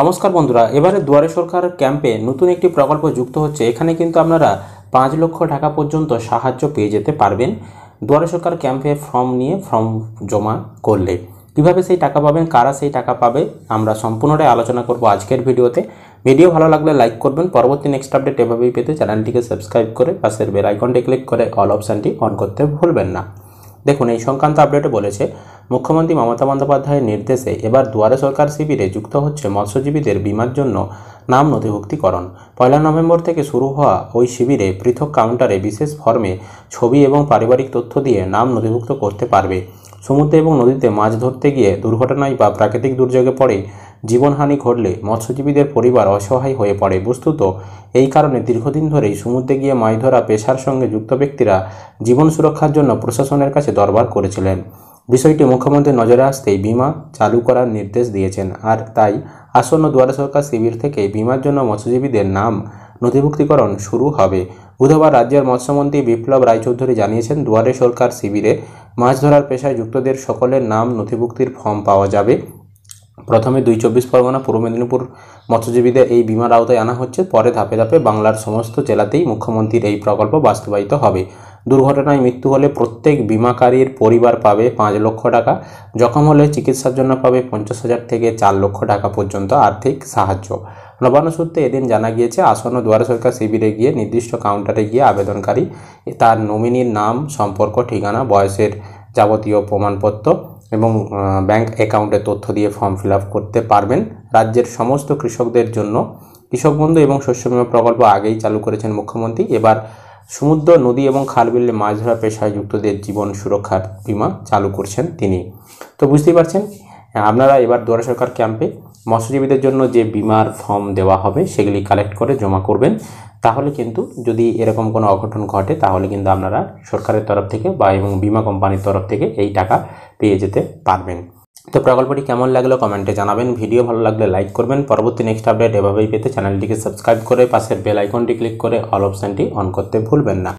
নমস্কার বন্ধুরা এবারে দুয়ারে সরকার ক্যাম্পে নতুন একটি প্রকল্প যুক্ত হচ্ছে এখানে কিন্তু আপনারা পাঁচ লক্ষ টাকা পর্যন্ত সাহায্য পেয়ে যেতে পারবেন দুয়ারে সরকার ক্যাম্পে ফর্ম নিয়ে ফর্ম জমা করলে কীভাবে সেই টাকা পাবেন কারা সেই টাকা পাবে আমরা সম্পূর্ণটাই আলোচনা করব আজকের ভিডিওতে ভিডিও ভালো লাগলে লাইক করবেন পরবর্তী নেক্সট আপডেট এভাবেই পেতে চ্যানেলটিকে সাবস্ক্রাইব করে পাশের বেল আইকনটি ক্লিক করে অল অপশানটি অন করতে ভুলবেন না দেখুন এই সংক্রান্ত আপডেটে বলেছে মুখ্যমন্ত্রী মমতা বন্দ্যোপাধ্যায়ের নির্দেশে এবার দুয়ারে সরকার শিবিরে যুক্ত হচ্ছে মৎস্যজীবীদের বিমার জন্য নাম নথিভুক্তিকরণ পয়লা নভেম্বর থেকে শুরু হওয়া ওই শিবিরে পৃথক কাউন্টারে বিশেষ ফর্মে ছবি এবং পারিবারিক তথ্য দিয়ে নাম নথিভুক্ত করতে পারবে সমুদ্রে এবং নদীতে মাছ ধরতে গিয়ে দুর্ঘটনায় বা প্রাকৃতিক দুর্যোগে পড়ে জীবনহানি ঘটলে মৎস্যজীবীদের পরিবার অসহায় হয়ে পড়ে বস্তুত এই কারণে দীর্ঘদিন ধরেই সমুদ্রে গিয়ে মাছ ধরা পেশার সঙ্গে যুক্ত ব্যক্তিরা জীবন সুরক্ষার জন্য প্রশাসনের কাছে দরবার করেছিলেন বিষয়টি মুখ্যমন্ত্রীর নজরে আসতেই বিমা চালু করার নির্দেশ দিয়েছেন আর তাই আসন্ন দুয়ারে সরকার শিবির থেকে বিমার জন্য মৎস্যজীবীদের নাম নথিভুক্তিকরণ শুরু হবে বুধবার রাজ্যের মৎস্যমন্ত্রী বিপ্লব রায়চৌধুরী জানিয়েছেন দুয়ারে সরকার শিবিরে মাছ ধরার পেশায় যুক্তদের সকলের নাম নথিভুক্তির ফর্ম পাওয়া যাবে প্রথমে দুই চব্বিশ পরগনা পূর্ব মেদিনীপুর মৎস্যজীবীদের এই বিমার আওতায় আনা হচ্ছে পরে ধাপে ধাপে বাংলার সমস্ত জেলাতেই মুখ্যমন্ত্রীর এই প্রকল্প বাস্তবায়িত হবে দুর্ঘটনায় মৃত্যু হলে প্রত্যেক বিমাকারীর পরিবার পাবে পাঁচ লক্ষ টাকা জখম হলে চিকিৎসার জন্য পাবে পঞ্চাশ হাজার থেকে চার লক্ষ টাকা পর্যন্ত আর্থিক সাহায্য নবান্ন সূত্রে এদিন জানা গিয়েছে আসন্ন দুয়ারে সরকার শিবিরে গিয়ে নির্দিষ্ট কাউন্টারে গিয়ে আবেদনকারী তার নমিনির নাম সম্পর্ক ঠিকানা বয়সের যাবতীয় প্রমাণপত্র এবং ব্যাংক অ্যাকাউন্টে তথ্য দিয়ে ফর্ম ফিল করতে পারবেন রাজ্যের সমস্ত কৃষকদের জন্য কৃষক বন্ধু এবং শস্য বীমা প্রকল্প আগেই চালু করেছেন মুখ্যমন্ত্রী এবার সমুদ্র নদী এবং খালবিলে মাছ ধরা পেশায় যুক্তদের জীবন সুরক্ষার বিমা চালু করছেন তিনি তো বুঝতেই পারছেন আপনারা এবার দুয়ারে সরকার ক্যাম্পে মৎস্যজীবীদের জন্য যে বিমার ফর্ম দেওয়া হবে সেগুলি কালেক্ট করে জমা করবেন তাহলে কিন্তু যদি এরকম কোনো অঘটন ঘটে তাহলে কিন্তু আপনারা সরকারের তরফ থেকে বা এবং বিমা কোম্পানির তরফ থেকে এই টাকা পেয়ে যেতে পারবেন তো প্রকল্পটি কেমন লাগলো কমেন্টে জানাবেন ভিডিও ভালো লাগলে লাইক করবেন পরবর্তী নেক্সট আপডেট এভাবেই পেতে চ্যানেলটিকে সাবস্ক্রাইব করে পাশের বেল আইকনটি ক্লিক করে অল অপশানটি অন করতে ভুলবেন না